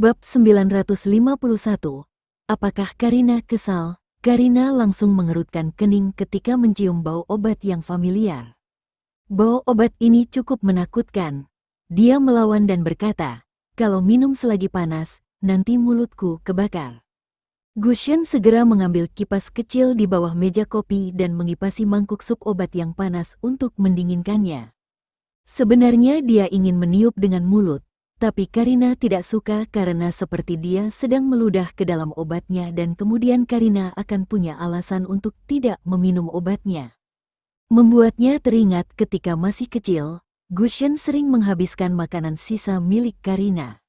Bab 951 Apakah Karina kesal? Karina langsung mengerutkan kening ketika mencium bau obat yang familiar. Bau obat ini cukup menakutkan. Dia melawan dan berkata, kalau minum selagi panas, nanti mulutku kebakar. Gushen segera mengambil kipas kecil di bawah meja kopi dan mengipasi mangkuk sup obat yang panas untuk mendinginkannya. Sebenarnya dia ingin meniup dengan mulut, tapi Karina tidak suka karena seperti dia sedang meludah ke dalam obatnya dan kemudian Karina akan punya alasan untuk tidak meminum obatnya. Membuatnya teringat ketika masih kecil, Gushen sering menghabiskan makanan sisa milik Karina.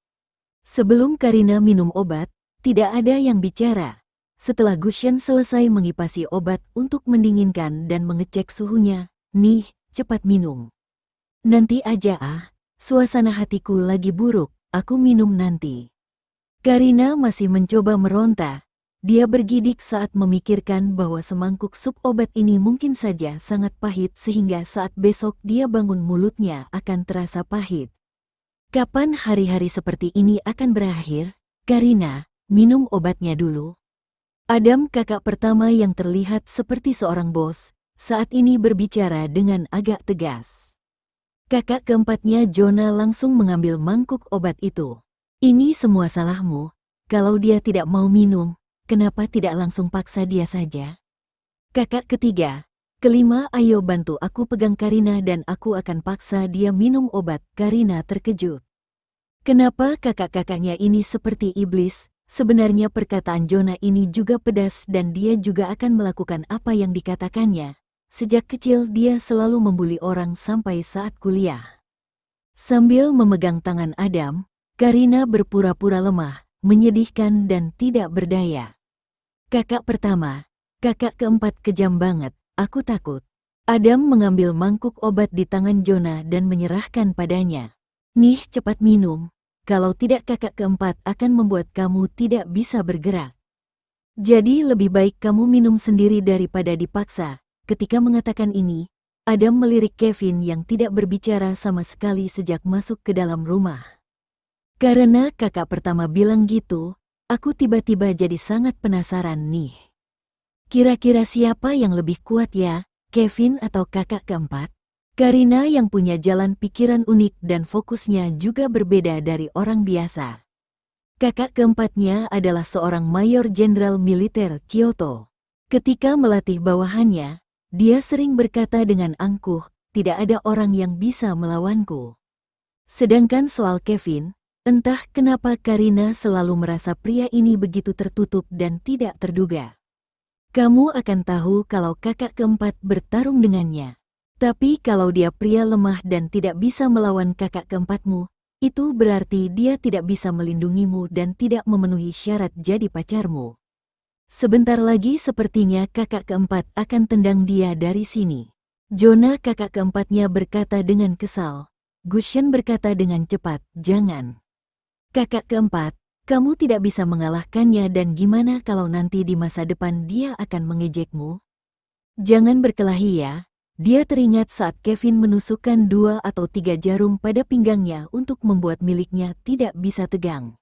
Sebelum Karina minum obat, tidak ada yang bicara. Setelah Gushen selesai mengipasi obat untuk mendinginkan dan mengecek suhunya, Nih, cepat minum. Nanti aja ah, Suasana hatiku lagi buruk, aku minum nanti. Karina masih mencoba meronta. Dia bergidik saat memikirkan bahwa semangkuk sup obat ini mungkin saja sangat pahit sehingga saat besok dia bangun mulutnya akan terasa pahit. Kapan hari-hari seperti ini akan berakhir? Karina, minum obatnya dulu. Adam kakak pertama yang terlihat seperti seorang bos, saat ini berbicara dengan agak tegas. Kakak keempatnya Jonah langsung mengambil mangkuk obat itu. Ini semua salahmu, kalau dia tidak mau minum, kenapa tidak langsung paksa dia saja? Kakak ketiga, kelima ayo bantu aku pegang Karina dan aku akan paksa dia minum obat. Karina terkejut. Kenapa kakak-kakaknya ini seperti iblis? Sebenarnya perkataan Jonah ini juga pedas dan dia juga akan melakukan apa yang dikatakannya. Sejak kecil dia selalu membuli orang sampai saat kuliah. Sambil memegang tangan Adam, Karina berpura-pura lemah, menyedihkan dan tidak berdaya. Kakak pertama, kakak keempat kejam banget, aku takut. Adam mengambil mangkuk obat di tangan Jonah dan menyerahkan padanya. Nih cepat minum, kalau tidak kakak keempat akan membuat kamu tidak bisa bergerak. Jadi lebih baik kamu minum sendiri daripada dipaksa, Ketika mengatakan ini, Adam melirik Kevin yang tidak berbicara sama sekali sejak masuk ke dalam rumah. Karena kakak pertama bilang gitu, aku tiba-tiba jadi sangat penasaran nih. Kira-kira siapa yang lebih kuat ya, Kevin atau kakak keempat? Karina yang punya jalan pikiran unik dan fokusnya juga berbeda dari orang biasa. Kakak keempatnya adalah seorang mayor jenderal militer Kyoto. Ketika melatih bawahannya, dia sering berkata dengan angkuh, tidak ada orang yang bisa melawanku. Sedangkan soal Kevin, entah kenapa Karina selalu merasa pria ini begitu tertutup dan tidak terduga. Kamu akan tahu kalau kakak keempat bertarung dengannya. Tapi kalau dia pria lemah dan tidak bisa melawan kakak keempatmu, itu berarti dia tidak bisa melindungimu dan tidak memenuhi syarat jadi pacarmu. Sebentar lagi sepertinya kakak keempat akan tendang dia dari sini. Jonah kakak keempatnya berkata dengan kesal. Gushen berkata dengan cepat, jangan. Kakak keempat, kamu tidak bisa mengalahkannya dan gimana kalau nanti di masa depan dia akan mengejekmu? Jangan berkelahi ya. Dia teringat saat Kevin menusukkan dua atau tiga jarum pada pinggangnya untuk membuat miliknya tidak bisa tegang.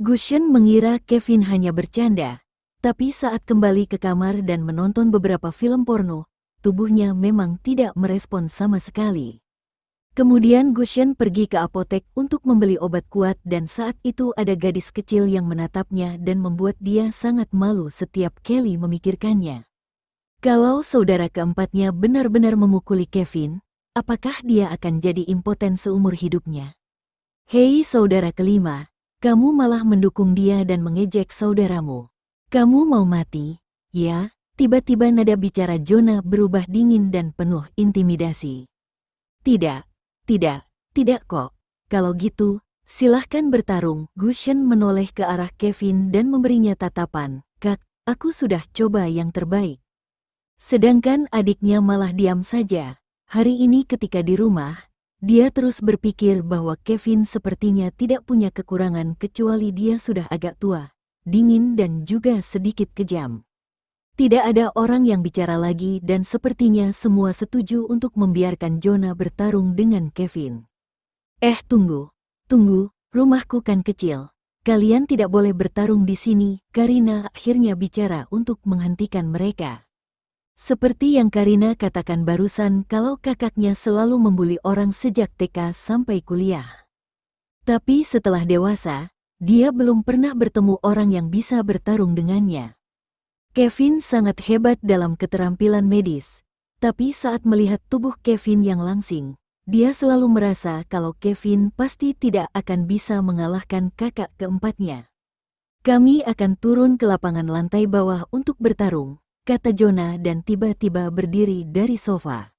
Gushen mengira Kevin hanya bercanda, tapi saat kembali ke kamar dan menonton beberapa film porno, tubuhnya memang tidak merespon sama sekali. Kemudian Gushen pergi ke apotek untuk membeli obat kuat dan saat itu ada gadis kecil yang menatapnya dan membuat dia sangat malu setiap Kelly memikirkannya. Kalau saudara keempatnya benar-benar memukuli Kevin, apakah dia akan jadi impoten seumur hidupnya? Hei saudara kelima, kamu malah mendukung dia dan mengejek saudaramu. Kamu mau mati? Ya, tiba-tiba nada bicara Jonah berubah dingin dan penuh intimidasi. Tidak, tidak, tidak kok. Kalau gitu, silahkan bertarung. Gushen menoleh ke arah Kevin dan memberinya tatapan. Kak, aku sudah coba yang terbaik. Sedangkan adiknya malah diam saja. Hari ini ketika di rumah, dia terus berpikir bahwa Kevin sepertinya tidak punya kekurangan kecuali dia sudah agak tua dingin dan juga sedikit kejam. Tidak ada orang yang bicara lagi dan sepertinya semua setuju untuk membiarkan Jonah bertarung dengan Kevin. Eh tunggu, tunggu, rumahku kan kecil. Kalian tidak boleh bertarung di sini, Karina akhirnya bicara untuk menghentikan mereka. Seperti yang Karina katakan barusan kalau kakaknya selalu membuli orang sejak TK sampai kuliah. Tapi setelah dewasa, dia belum pernah bertemu orang yang bisa bertarung dengannya. Kevin sangat hebat dalam keterampilan medis, tapi saat melihat tubuh Kevin yang langsing, dia selalu merasa kalau Kevin pasti tidak akan bisa mengalahkan kakak keempatnya. Kami akan turun ke lapangan lantai bawah untuk bertarung, kata Jonah dan tiba-tiba berdiri dari sofa.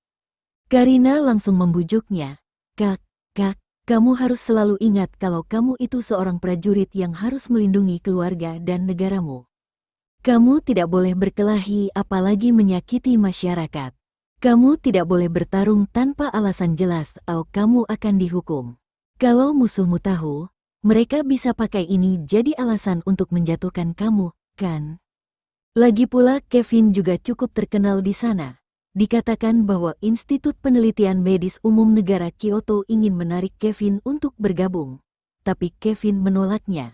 Karina langsung membujuknya. Kak, kak, kamu harus selalu ingat kalau kamu itu seorang prajurit yang harus melindungi keluarga dan negaramu. Kamu tidak boleh berkelahi apalagi menyakiti masyarakat. Kamu tidak boleh bertarung tanpa alasan jelas atau oh, kamu akan dihukum. Kalau musuhmu tahu, mereka bisa pakai ini jadi alasan untuk menjatuhkan kamu, kan? Lagi pula Kevin juga cukup terkenal di sana dikatakan bahwa Institut Penelitian Medis Umum Negara Kyoto ingin menarik Kevin untuk bergabung, tapi Kevin menolaknya.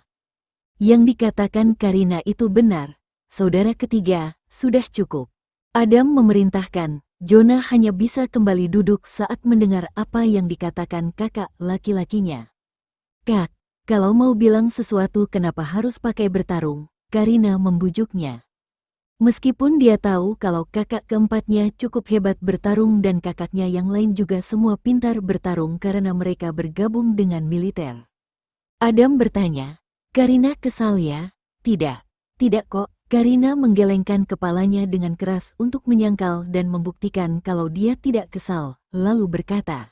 Yang dikatakan Karina itu benar, saudara ketiga, sudah cukup. Adam memerintahkan, Jonah hanya bisa kembali duduk saat mendengar apa yang dikatakan kakak laki-lakinya. Kak, kalau mau bilang sesuatu kenapa harus pakai bertarung, Karina membujuknya. Meskipun dia tahu kalau kakak keempatnya cukup hebat bertarung dan kakaknya yang lain juga semua pintar bertarung karena mereka bergabung dengan militer. Adam bertanya, Karina kesal ya? Tidak, tidak kok. Karina menggelengkan kepalanya dengan keras untuk menyangkal dan membuktikan kalau dia tidak kesal, lalu berkata,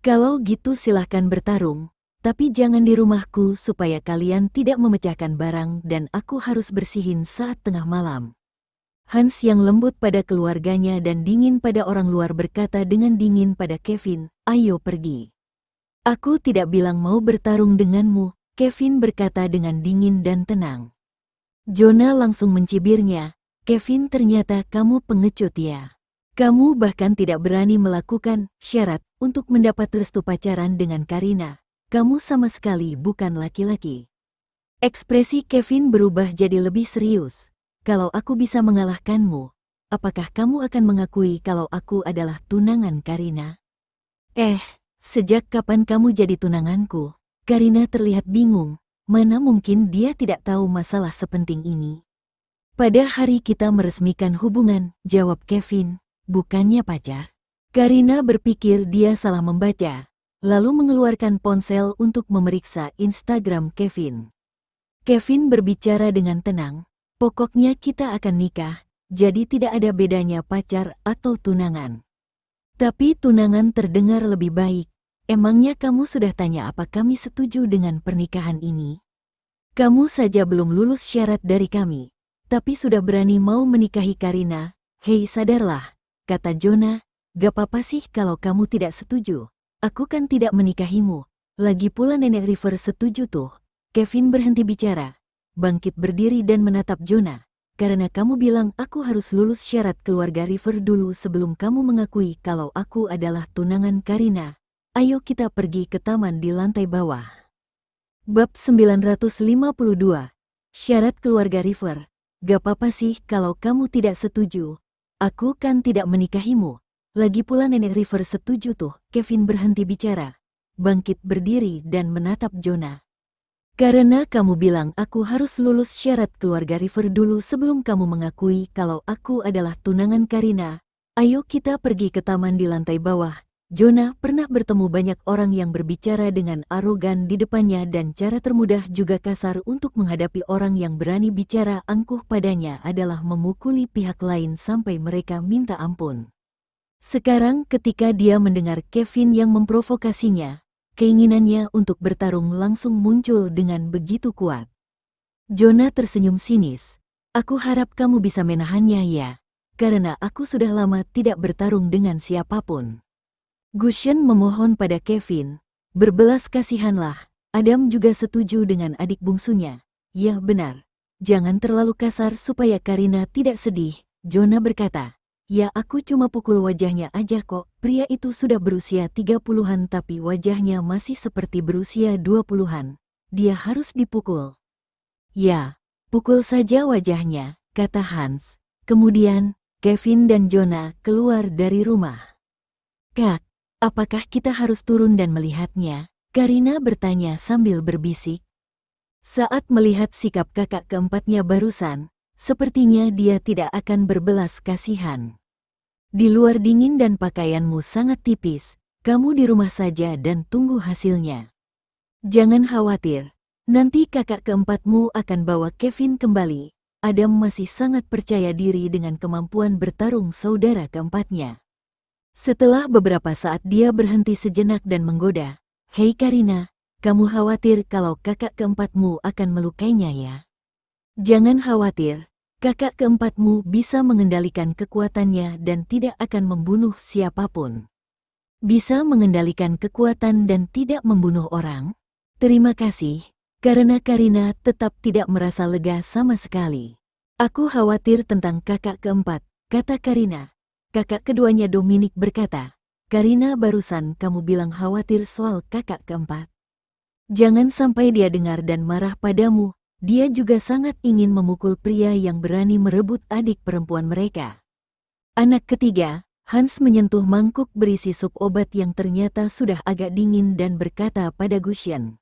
Kalau gitu silahkan bertarung, tapi jangan di rumahku supaya kalian tidak memecahkan barang dan aku harus bersihin saat tengah malam. Hans yang lembut pada keluarganya dan dingin pada orang luar berkata dengan dingin pada Kevin, ayo pergi. Aku tidak bilang mau bertarung denganmu, Kevin berkata dengan dingin dan tenang. Jonah langsung mencibirnya, Kevin ternyata kamu pengecut ya. Kamu bahkan tidak berani melakukan syarat untuk mendapat restu pacaran dengan Karina. Kamu sama sekali bukan laki-laki. Ekspresi Kevin berubah jadi lebih serius kalau aku bisa mengalahkanmu, apakah kamu akan mengakui kalau aku adalah tunangan Karina? Eh, sejak kapan kamu jadi tunanganku? Karina terlihat bingung, mana mungkin dia tidak tahu masalah sepenting ini. Pada hari kita meresmikan hubungan, jawab Kevin, bukannya pacar. Karina berpikir dia salah membaca, lalu mengeluarkan ponsel untuk memeriksa Instagram Kevin. Kevin berbicara dengan tenang, Pokoknya kita akan nikah, jadi tidak ada bedanya pacar atau tunangan. Tapi tunangan terdengar lebih baik. Emangnya kamu sudah tanya apa kami setuju dengan pernikahan ini? Kamu saja belum lulus syarat dari kami, tapi sudah berani mau menikahi Karina. Hei sadarlah, kata Jonah. gak apa-apa sih kalau kamu tidak setuju. Aku kan tidak menikahimu. Lagi pula nenek River setuju tuh. Kevin berhenti bicara, bangkit berdiri dan menatap Jonah, karena kamu bilang aku harus lulus syarat keluarga River dulu sebelum kamu mengakui kalau aku adalah tunangan Karina. Ayo kita pergi ke taman di lantai bawah. Bab 952 Syarat keluarga River Gak apa-apa sih kalau kamu tidak setuju. Aku kan tidak menikahimu. Lagi pula nenek River setuju tuh, Kevin berhenti bicara. Bangkit berdiri dan menatap Jonah. Karena kamu bilang aku harus lulus syarat keluarga River dulu sebelum kamu mengakui kalau aku adalah tunangan Karina. Ayo kita pergi ke taman di lantai bawah. Jonah pernah bertemu banyak orang yang berbicara dengan arogan di depannya dan cara termudah juga kasar untuk menghadapi orang yang berani bicara angkuh padanya adalah memukuli pihak lain sampai mereka minta ampun. Sekarang ketika dia mendengar Kevin yang memprovokasinya, keinginannya untuk bertarung langsung muncul dengan begitu kuat. Jonah tersenyum sinis. Aku harap kamu bisa menahannya ya, karena aku sudah lama tidak bertarung dengan siapapun. Gushen memohon pada Kevin, berbelas kasihanlah, Adam juga setuju dengan adik bungsunya. Ya benar, jangan terlalu kasar supaya Karina tidak sedih, Jonah berkata. Ya aku cuma pukul wajahnya aja kok, pria itu sudah berusia 30-an tapi wajahnya masih seperti berusia 20-an. Dia harus dipukul. Ya, pukul saja wajahnya, kata Hans. Kemudian, Kevin dan Jonah keluar dari rumah. Kak, apakah kita harus turun dan melihatnya? Karina bertanya sambil berbisik. Saat melihat sikap kakak keempatnya barusan, Sepertinya dia tidak akan berbelas kasihan. Di luar dingin dan pakaianmu sangat tipis, kamu di rumah saja dan tunggu hasilnya. Jangan khawatir, nanti kakak keempatmu akan bawa Kevin kembali. Adam masih sangat percaya diri dengan kemampuan bertarung saudara keempatnya. Setelah beberapa saat dia berhenti sejenak dan menggoda, Hei Karina, kamu khawatir kalau kakak keempatmu akan melukainya ya? Jangan khawatir, kakak keempatmu bisa mengendalikan kekuatannya dan tidak akan membunuh siapapun. Bisa mengendalikan kekuatan dan tidak membunuh orang? Terima kasih, karena Karina tetap tidak merasa lega sama sekali. Aku khawatir tentang kakak keempat, kata Karina. Kakak keduanya Dominic berkata, Karina barusan kamu bilang khawatir soal kakak keempat. Jangan sampai dia dengar dan marah padamu, dia juga sangat ingin memukul pria yang berani merebut adik perempuan mereka. Anak ketiga, Hans menyentuh mangkuk berisi sup obat yang ternyata sudah agak dingin dan berkata pada Gushen.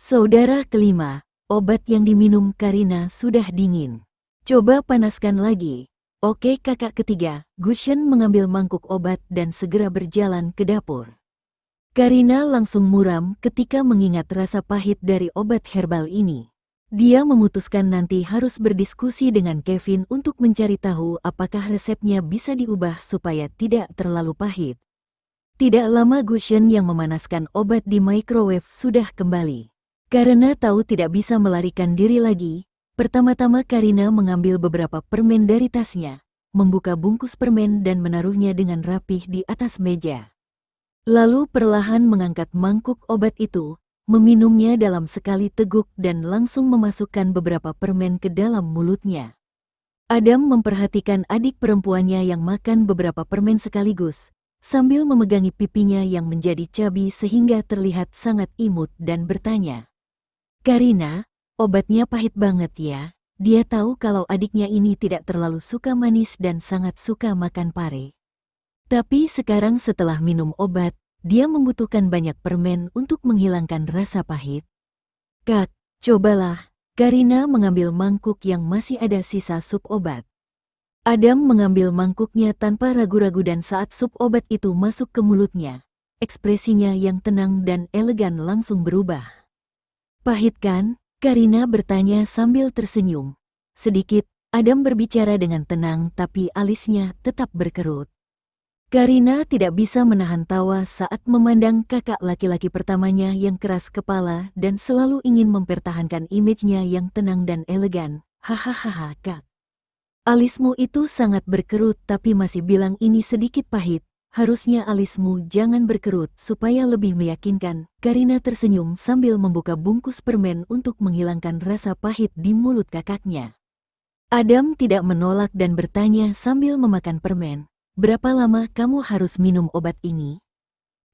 Saudara kelima, obat yang diminum Karina sudah dingin. Coba panaskan lagi. Oke kakak ketiga, Gushen mengambil mangkuk obat dan segera berjalan ke dapur. Karina langsung muram ketika mengingat rasa pahit dari obat herbal ini. Dia memutuskan nanti harus berdiskusi dengan Kevin untuk mencari tahu apakah resepnya bisa diubah supaya tidak terlalu pahit. Tidak lama Gushen yang memanaskan obat di microwave sudah kembali. Karena tahu tidak bisa melarikan diri lagi, pertama-tama Karina mengambil beberapa permen dari tasnya, membuka bungkus permen dan menaruhnya dengan rapih di atas meja. Lalu perlahan mengangkat mangkuk obat itu, meminumnya dalam sekali teguk dan langsung memasukkan beberapa permen ke dalam mulutnya. Adam memperhatikan adik perempuannya yang makan beberapa permen sekaligus, sambil memegangi pipinya yang menjadi cabi sehingga terlihat sangat imut dan bertanya. Karina, obatnya pahit banget ya. Dia tahu kalau adiknya ini tidak terlalu suka manis dan sangat suka makan pare. Tapi sekarang setelah minum obat, dia membutuhkan banyak permen untuk menghilangkan rasa pahit. Kak, cobalah. Karina mengambil mangkuk yang masih ada sisa sup obat. Adam mengambil mangkuknya tanpa ragu-ragu dan saat sup obat itu masuk ke mulutnya, ekspresinya yang tenang dan elegan langsung berubah. Pahit kan? Karina bertanya sambil tersenyum. Sedikit, Adam berbicara dengan tenang tapi alisnya tetap berkerut. Karina tidak bisa menahan tawa saat memandang kakak laki-laki pertamanya yang keras kepala dan selalu ingin mempertahankan image yang tenang dan elegan. Hahaha, kak. Alismu itu sangat berkerut tapi masih bilang ini sedikit pahit. Harusnya alismu jangan berkerut supaya lebih meyakinkan. Karina tersenyum sambil membuka bungkus permen untuk menghilangkan rasa pahit di mulut kakaknya. Adam tidak menolak dan bertanya sambil memakan permen berapa lama kamu harus minum obat ini?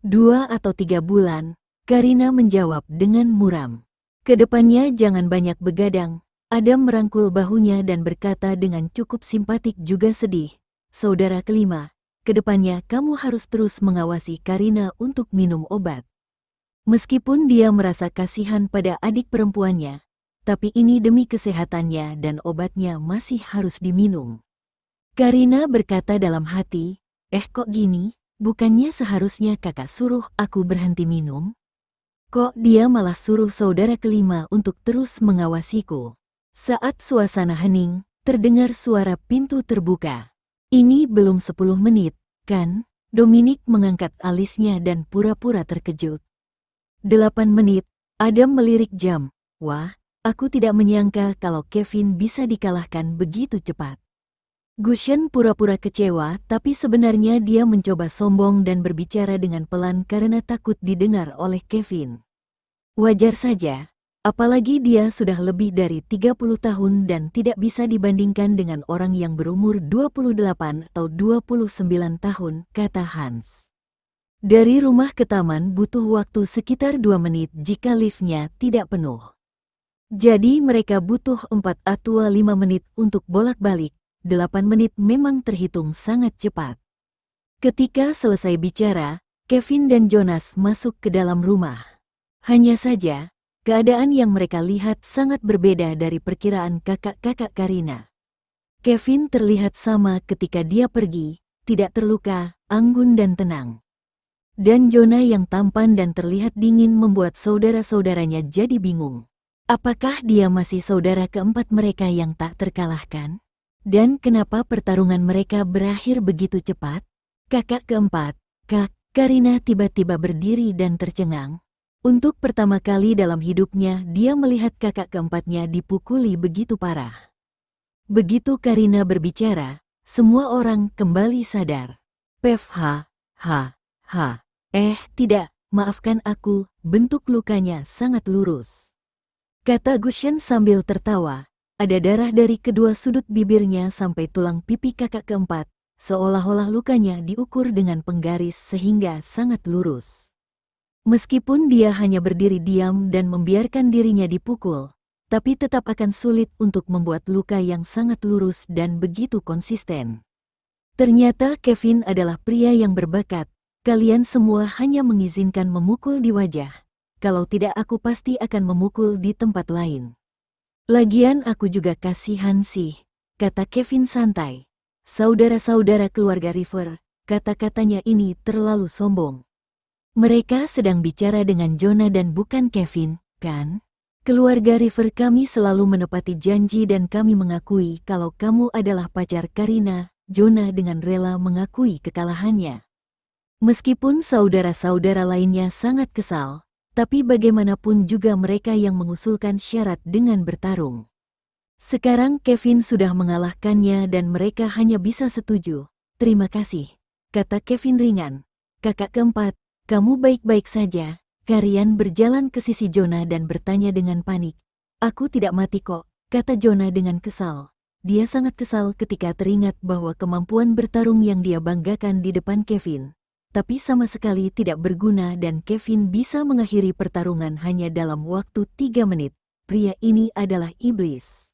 Dua atau tiga bulan, Karina menjawab dengan muram. Kedepannya jangan banyak begadang. Adam merangkul bahunya dan berkata dengan cukup simpatik juga sedih. Saudara kelima, kedepannya kamu harus terus mengawasi Karina untuk minum obat. Meskipun dia merasa kasihan pada adik perempuannya, tapi ini demi kesehatannya dan obatnya masih harus diminum. Karina berkata dalam hati, eh kok gini, bukannya seharusnya kakak suruh aku berhenti minum? Kok dia malah suruh saudara kelima untuk terus mengawasiku? Saat suasana hening, terdengar suara pintu terbuka. Ini belum 10 menit, kan? Dominic mengangkat alisnya dan pura-pura terkejut. Delapan menit, Adam melirik jam. Wah, aku tidak menyangka kalau Kevin bisa dikalahkan begitu cepat. Gushen pura-pura kecewa, tapi sebenarnya dia mencoba sombong dan berbicara dengan pelan karena takut didengar oleh Kevin. Wajar saja, apalagi dia sudah lebih dari 30 tahun dan tidak bisa dibandingkan dengan orang yang berumur 28 atau 29 tahun, kata Hans. Dari rumah ke taman butuh waktu sekitar 2 menit jika liftnya tidak penuh. Jadi mereka butuh 4 atau 5 menit untuk bolak-balik, 8 menit memang terhitung sangat cepat. Ketika selesai bicara, Kevin dan Jonas masuk ke dalam rumah. Hanya saja, keadaan yang mereka lihat sangat berbeda dari perkiraan kakak-kakak Karina. Kevin terlihat sama ketika dia pergi, tidak terluka, anggun dan tenang. Dan Jonah yang tampan dan terlihat dingin membuat saudara-saudaranya jadi bingung. Apakah dia masih saudara keempat mereka yang tak terkalahkan? Dan kenapa pertarungan mereka berakhir begitu cepat? Kakak keempat, Kak, Karina tiba-tiba berdiri dan tercengang. Untuk pertama kali dalam hidupnya, dia melihat kakak keempatnya dipukuli begitu parah. Begitu Karina berbicara, semua orang kembali sadar. Pev ha, ha, ha. Eh, tidak, maafkan aku, bentuk lukanya sangat lurus. Kata Gushen sambil tertawa, ada darah dari kedua sudut bibirnya sampai tulang pipi kakak keempat, seolah-olah lukanya diukur dengan penggaris sehingga sangat lurus. Meskipun dia hanya berdiri diam dan membiarkan dirinya dipukul, tapi tetap akan sulit untuk membuat luka yang sangat lurus dan begitu konsisten. Ternyata Kevin adalah pria yang berbakat, kalian semua hanya mengizinkan memukul di wajah, kalau tidak aku pasti akan memukul di tempat lain. Lagian aku juga kasihan sih, kata Kevin santai. Saudara-saudara keluarga River, kata-katanya ini terlalu sombong. Mereka sedang bicara dengan Jonah dan bukan Kevin, kan? Keluarga River kami selalu menepati janji dan kami mengakui kalau kamu adalah pacar Karina, Jonah dengan rela mengakui kekalahannya. Meskipun saudara-saudara lainnya sangat kesal, tapi bagaimanapun juga mereka yang mengusulkan syarat dengan bertarung. Sekarang Kevin sudah mengalahkannya dan mereka hanya bisa setuju. Terima kasih, kata Kevin ringan. Kakak keempat, kamu baik-baik saja. Karian berjalan ke sisi Jonah dan bertanya dengan panik. Aku tidak mati kok, kata Jonah dengan kesal. Dia sangat kesal ketika teringat bahwa kemampuan bertarung yang dia banggakan di depan Kevin tapi sama sekali tidak berguna dan Kevin bisa mengakhiri pertarungan hanya dalam waktu tiga menit. Pria ini adalah iblis.